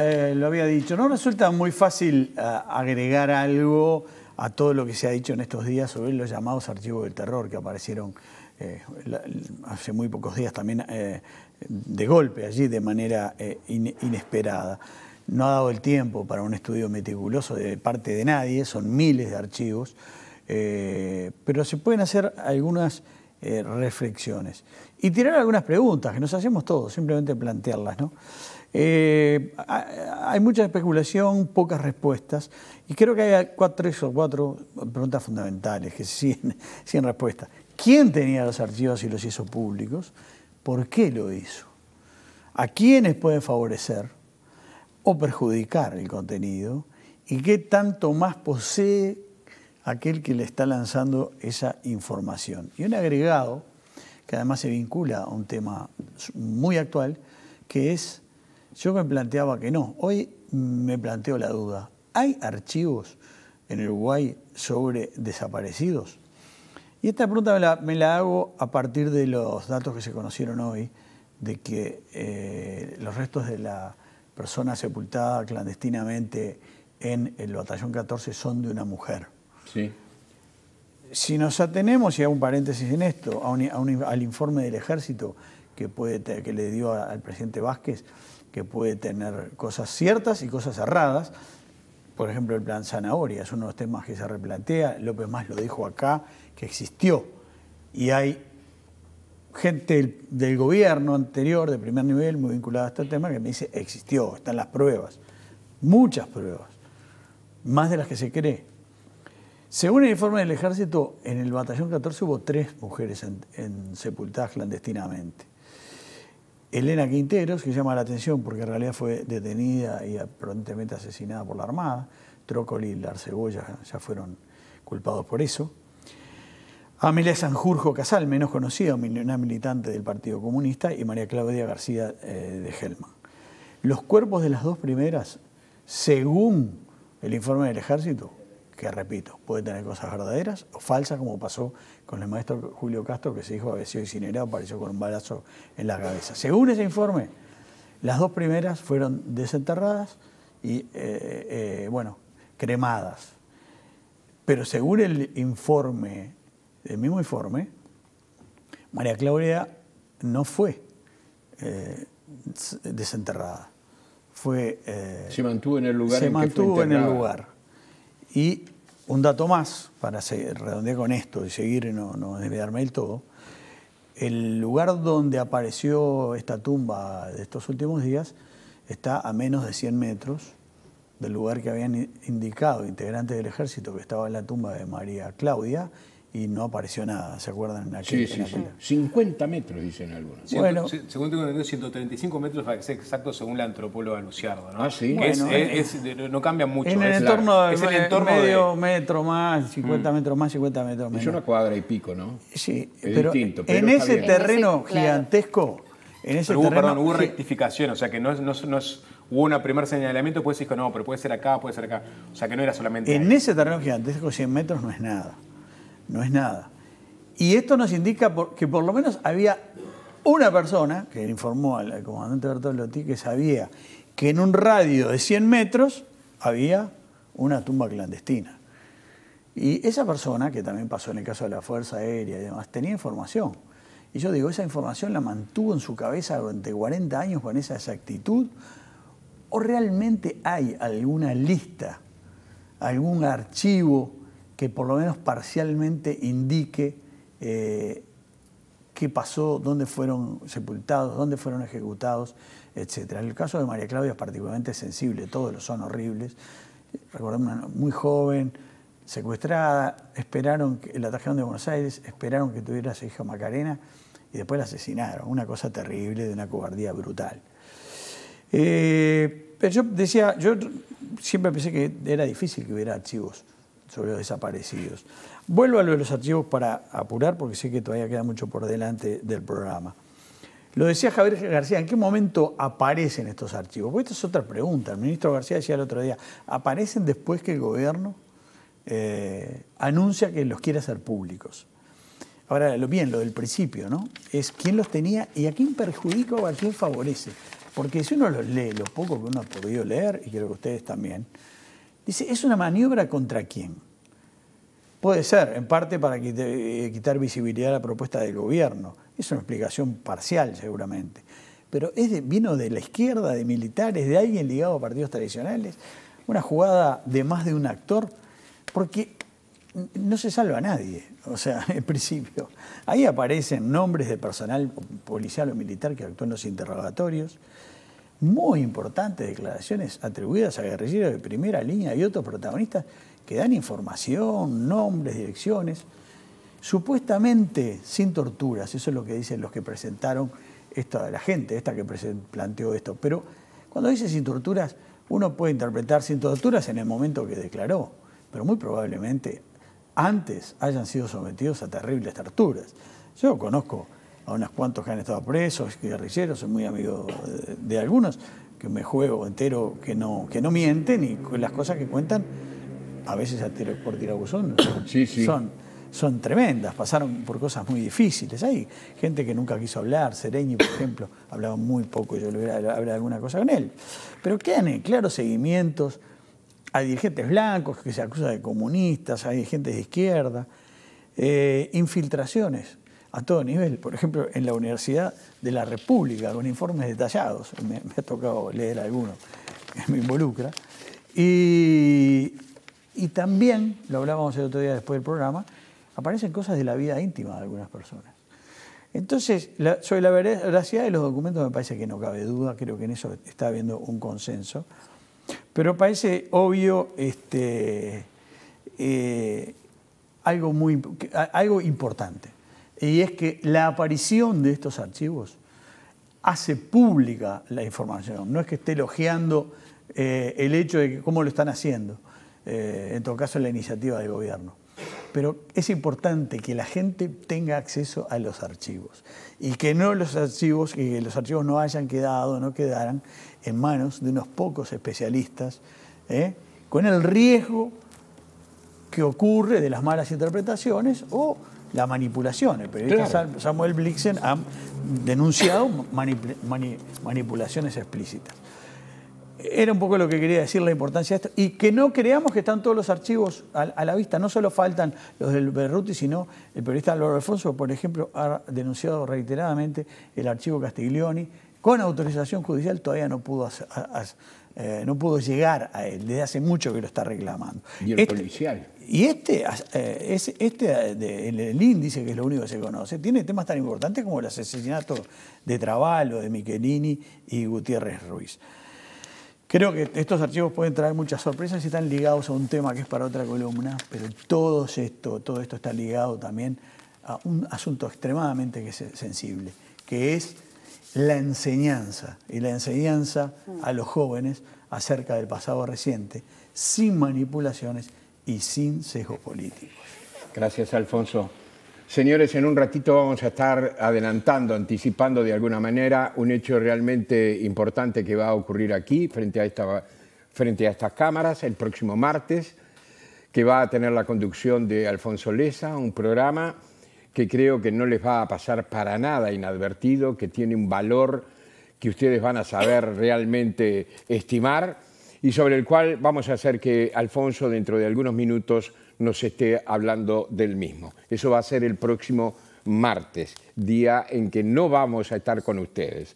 Eh, lo había dicho, no resulta muy fácil eh, agregar algo a todo lo que se ha dicho en estos días sobre los llamados archivos del terror que aparecieron eh, hace muy pocos días también de golpe allí de manera inesperada. No ha dado el tiempo para un estudio meticuloso de parte de nadie, son miles de archivos, pero se pueden hacer algunas reflexiones y tirar algunas preguntas que nos hacemos todos, simplemente plantearlas. ¿no? Eh, hay mucha especulación, pocas respuestas, y creo que hay cuatro, tres o cuatro preguntas fundamentales que siguen sin respuesta. ¿Quién tenía los archivos y los hizo públicos? ¿Por qué lo hizo? ¿A quiénes puede favorecer o perjudicar el contenido? ¿Y qué tanto más posee aquel que le está lanzando esa información? Y un agregado que además se vincula a un tema muy actual, que es yo me planteaba que no. Hoy me planteo la duda. ¿Hay archivos en Uruguay sobre desaparecidos? Y esta pregunta me la, hago a partir de los datos que se conocieron hoy, de que eh, los restos de la persona sepultada clandestinamente en el batallón 14 son de una mujer. Sí. Si nos atenemos, y hago un paréntesis en esto, al informe del ejército que, que le dio al presidente Vázquez, que puede tener cosas ciertas y cosas erradas. Por ejemplo, el plan zanahoria es uno de los temas que se replantea. López Más lo dijo acá, que existió. Y hay gente del, gobierno anterior, de primer nivel, muy vinculada a este tema, que me dice, existió, están las pruebas. Muchas pruebas. Más de las que se cree. Según el informe del ejército, en el batallón 14 hubo tres mujeres en, sepultadas clandestinamente. Elena Quinteros, que llama la atención porque en realidad fue detenida y prontamente asesinada por la Armada. Trócoli y Larcebolla ya fueron culpados por eso. Amelia Sanjurjo Casal, menos conocida, una militante del Partido Comunista, y María Claudia García eh, de Helman. Los cuerpos de las dos primeras, según el informe del ejército, que repito, puede tener cosas verdaderas o falsas, como pasó con el maestro Julio Castro, que se dijo sido incinerado, apareció con un balazo en la cabeza. Según ese informe, las dos primeras fueron desenterradas y, eh, eh, bueno, cremadas. Pero según el informe, el mismo informe, María Claudia no fue eh, desenterrada. Fue, se mantuvo en el lugar. Se mantuvo en el lugar y un dato más, para redondear con esto y seguir y no, desviarme del todo, el lugar donde apareció esta tumba de estos últimos días está a menos de 100 metros del lugar que habían indicado integrantes del ejército que estaba en la tumba de María Claudia y no apareció nada, ¿se acuerdan? sí, sí, sí. 50 metros, dicen algunos. Bueno, según tengo entendido, 135 metros exacto según la antropóloga Luciardo, ¿no? Ah, sí. Eh, no cambia mucho. En el entorno, de, medio metro más, 50 mm. metros más, 50 metros menos. Es una cuadra y pico, ¿no? Sí, pero, en ese terreno gigantesco... En ese hubo, rectificación, o sea que no no no hubo un primer señalamiento, pues dijo, no, pero puede ser acá, puede ser acá. O sea que no era solamente... En ese terreno gigantesco 100 metros no es nada no es nada. Y esto nos indica que por lo menos había una persona que informó al, comandante Bertolotti que sabía que en un radio de 100 metros había una tumba clandestina. Y esa persona, que también pasó en el caso de la Fuerza Aérea y demás, tenía información. Y yo digo, esa información la mantuvo en su cabeza durante 40 años con esa exactitud. ¿O realmente hay alguna lista, algún archivo que por lo menos parcialmente indique eh, qué pasó, dónde fueron sepultados, dónde fueron ejecutados, etc. El caso de María Claudia es particularmente sensible, todos los son horribles. Recordemos, muy joven, secuestrada, esperaron, que, la trajeron de Buenos Aires, esperaron que tuviera a su hija Macarena y después la asesinaron. Una cosa terrible, de una cobardía brutal. Eh, pero yo decía, yo siempre pensé que era difícil que hubiera archivos sobre los desaparecidos. Vuelvo a lo de los archivos para apurar, porque sé que todavía queda mucho por delante del programa. Lo decía Javier García, ¿en qué momento aparecen estos archivos? Porque esta es otra pregunta. El ministro García decía el otro día, ¿aparecen después que el gobierno eh, anuncia que los quiere hacer públicos? Ahora, lo bien, lo del principio, ¿no? Es quién los tenía y a quién perjudica o a quién favorece. Porque si uno los lee, lo poco que uno ha podido leer, y creo que ustedes también, Dice, ¿es una maniobra contra quién? Puede ser, en parte para eh, quitar visibilidad a la propuesta del gobierno. Es una explicación parcial, seguramente. Pero es vino de la izquierda, de militares, de alguien ligado a partidos tradicionales. Una jugada de más de un actor, porque no se salva a nadie, o sea, en principio. Ahí aparecen nombres de personal policial o militar que actuó en los interrogatorios muy importantes declaraciones atribuidas a guerrilleros de primera línea y otros protagonistas que dan información, nombres, direcciones, supuestamente sin torturas, eso es lo que dicen los que presentaron esto a la gente, esta que planteó esto, pero cuando dice sin torturas, uno puede interpretar sin torturas en el momento que declaró, pero muy probablemente antes hayan sido sometidos a terribles torturas. Yo conozco a unos cuantos que han estado presos, guerrilleros, soy muy amigo de, algunos, que me juego entero, que no, que no mienten y las cosas que cuentan, a veces por tirabuzón, son, son tremendas, pasaron por cosas muy difíciles. Hay gente que nunca quiso hablar, Sereñi, por ejemplo, hablaba muy poco, yo le hubiera hablado alguna cosa con él. Pero quedan claros seguimientos hay dirigentes blancos que se acusan de comunistas, hay dirigentes de izquierda, eh, infiltraciones a todo nivel. Por ejemplo, en la Universidad de la República, con informes detallados, me, ha tocado leer algunos, me involucra. Y, también, lo hablábamos el otro día después del programa, aparecen cosas de la vida íntima de algunas personas. Entonces, sobre la veracidad de los documentos me parece que no cabe duda, creo que en eso está habiendo un consenso. Pero parece obvio este, eh, algo, muy, algo importante y es que la aparición de estos archivos hace pública la información, no es que esté elogiando eh, el hecho de cómo lo están haciendo, eh, en todo caso la iniciativa del gobierno. Pero es importante que la gente tenga acceso a los archivos y que no los archivos, que los archivos no hayan quedado, no quedaran en manos de unos pocos especialistas, ¿eh? con el riesgo que ocurre de las malas interpretaciones o la manipulación. El periodista Samuel Blixen ha denunciado manipulaciones explícitas. Era un poco lo que quería decir la importancia de esto. Y que no creamos que están todos los archivos a, la vista. No solo faltan los del Berruti, sino el periodista Álvaro Alfonso, por ejemplo, ha denunciado reiteradamente el archivo Castiglioni. Con autorización judicial todavía no pudo hacer eh, no pudo llegar a él, desde hace mucho que lo está reclamando. Y el este- policial. Y este, eh, es, este el, índice, que es lo único que se conoce, tiene temas tan importantes como el asesinato de Trabalo, de Michelini y Gutiérrez Ruiz. Creo que estos archivos pueden traer muchas sorpresas y están ligados a un tema que es para otra columna, pero todo esto, todo esto está ligado también a un asunto extremadamente sensible, que es la enseñanza y la enseñanza mm. a los jóvenes acerca del pasado reciente, sin manipulaciones y sin sesgos políticos. Gracias, Alfonso. Señores, en un ratito vamos a estar adelantando, anticipando de alguna manera un hecho realmente importante que va a ocurrir aquí, frente a, frente a estas cámaras, el próximo martes, que va a tener la conducción de Alfonso Leza, un programa que creo que no les va a pasar para nada inadvertido, que tiene un valor que ustedes van a saber realmente estimar y sobre el cual vamos a hacer que Alfonso dentro de algunos minutos nos esté hablando del mismo. Eso va a ser el próximo martes, día en que no vamos a estar con ustedes.